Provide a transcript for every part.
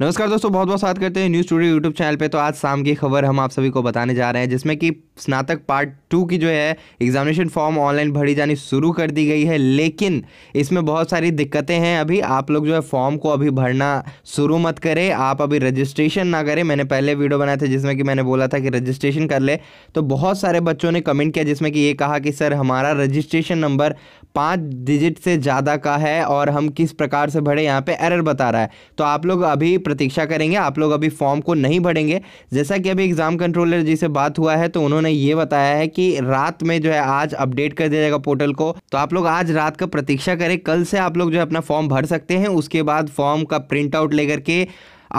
नमस्कार दोस्तों बहुत बहुत स्वागत करते हैं न्यूज़ स्टूडियो यूट्यूब चैनल पे तो आज शाम की खबर हम आप सभी को बताने जा रहे हैं जिसमें कि स्नातक पार्ट टू की जो है एग्जामिनेशन फॉर्म ऑनलाइन भरी जानी शुरू कर दी गई है लेकिन इसमें बहुत सारी दिक्कतें हैं अभी आप लोग जो है फॉर्म को अभी भरना शुरू मत करें आप अभी रजिस्ट्रेशन ना करें मैंने पहले वीडियो बनाया था जिसमें कि मैंने बोला था कि रजिस्ट्रेशन कर ले तो बहुत सारे बच्चों ने कमेंट किया जिसमें कि ये कहा कि सर हमारा रजिस्ट्रेशन नंबर पाँच डिजिट से ज़्यादा का है और हम किस प्रकार से भरे यहाँ पर एरर बता रहा है तो आप लोग अभी प्रतीक्षा करेंगे आप लोग अभी फॉर्म को नहीं भरेंगे जैसा कि अभी एग्ज़ाम कंट्रोलर जी से बात हुआ है तो उन्होंने ये बताया है कि कि रात में जो है आज अपडेट कर दिया जाएगा पोर्टल को तो आप लोग आज रात का प्रतीक्षा करें कल से आप लोग जो है अपना फॉर्म भर सकते हैं उसके बाद फॉर्म का प्रिंट आउट लेकर के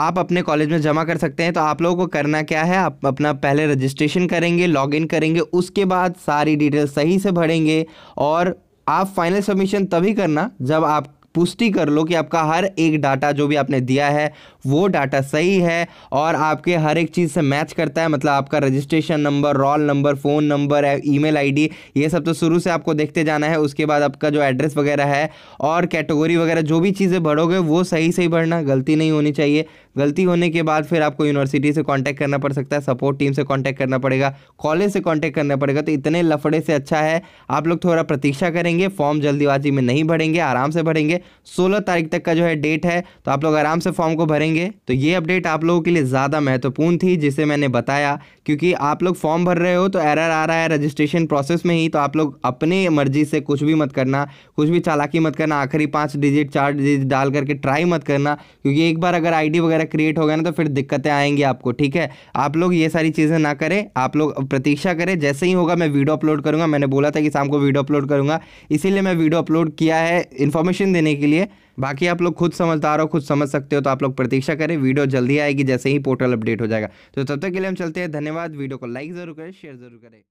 आप अपने कॉलेज में जमा कर सकते हैं तो आप लोगों को करना क्या है आप अपना पहले रजिस्ट्रेशन करेंगे लॉगिन करेंगे उसके बाद सारी डिटेल सही से भरेंगे और आप फाइनल सबमिशन तभी करना जब आप पुष्टि कर लो कि आपका हर एक डाटा जो भी आपने दिया है वो डाटा सही है और आपके हर एक चीज़ से मैच करता है मतलब आपका registration number roll number phone number email ID ये सब तो शुरू से आपको देखते जाना है उसके बाद आपका जो एड्रेस वगैरह है और कैटेगोरी वगैरह जो भी चीज़ें भरोगे वो सही सही भरना गलती नहीं होनी चाहिए गलती होने के बाद फिर आपको यूनिवर्सिटी से कॉन्टैक्ट करना पड़ सकता है सपोर्ट टीम से कॉन्टैक्ट करना पड़ेगा कॉलेज से कॉन्टैक्ट करना पड़ेगा तो इतने लफड़े से अच्छा है आप लोग थोड़ा प्रतीक्षा करेंगे फॉर्म जल्दीबाजी में नहीं भरेंगे आराम से भरेंगे सोलह तारीख तक का जो है डेट है तो आप लोग आराम से फॉर्म को भरेंगे तो ये अपडेट आप लोगों के लिए ज़्यादा महत्वपूर्ण थी जिसे मैंने बताया क्योंकि आप लोग फॉर्म भर रहे हो तो एरर आ रहा है रजिस्ट्रेशन प्रोसेस में ही तो आप लोग अपने मर्जी से कुछ भी मत करना कुछ भी चालाकी मत करना आखिरी पाँच डिजिट चार डिजिट डाल करके ट्राई मत करना क्योंकि एक बार अगर आईडी वगैरह क्रिएट हो गया ना तो फिर दिक्कतें आएंगी आपको ठीक है आप लोग ये सारी चीज़ें ना करें आप लोग प्रतीक्षा करें जैसे ही होगा मैं वीडियो अपलोड करूँगा मैंने बोला था कि शाम को वीडियो अपलोड करूँगा इसीलिए मैं वीडियो अपलोड किया है इन्फॉर्मेशन देने करने के लिए बाकी आप लोग खुद समझदार हो खुद समझ सकते हो तो आप लोग प्रतीक्षा करें वीडियो जल्दी आएगी जैसे ही पोर्टल अपडेट हो जाएगा तो तब तक के लिए हम चलते हैं धन्यवाद वीडियो को लाइक ज़रूर करें शेयर ज़रूर करें